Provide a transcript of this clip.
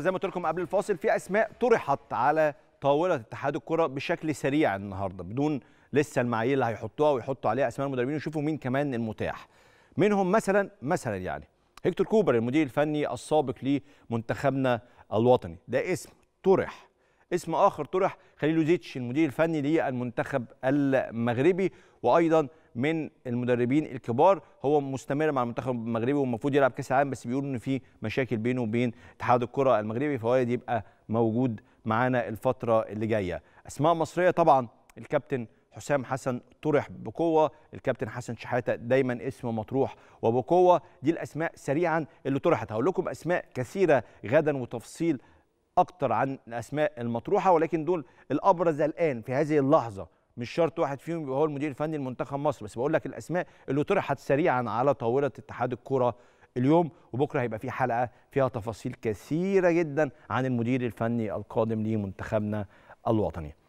زي ما قلت لكم قبل الفاصل في اسماء طرحت على طاوله اتحاد الكره بشكل سريع النهارده بدون لسه المعايير اللي هيحطوها ويحطوا عليها اسماء المدربين ويشوفوا مين كمان المتاح منهم مثلا مثلا يعني هيكتور كوبر المدير الفني السابق لمنتخبنا الوطني ده اسم طرح اسم اخر طرح خليل زيتش المدير الفني للمنتخب المغربي وايضا من المدربين الكبار هو مستمر مع المنتخب المغربي والمفروض يلعب كاس العالم بس بيقولوا ان في مشاكل بينه وبين اتحاد الكره المغربي فهو يبقى موجود معانا الفتره اللي جايه اسماء مصريه طبعا الكابتن حسام حسن طرح بقوه الكابتن حسن شحاته دايما اسم مطروح وبقوه دي الاسماء سريعا اللي طرحت هقول لكم اسماء كثيره غدا وتفصيل اكتر عن الاسماء المطروحه ولكن دول الابرز الان في هذه اللحظه مش شرط واحد فيهم يبقى هو المدير الفني لمنتخب مصر بس بقول لك الاسماء اللي طرحت سريعا على طاوله اتحاد الكره اليوم وبكره هيبقى في حلقه فيها تفاصيل كثيره جدا عن المدير الفني القادم لمنتخبنا الوطني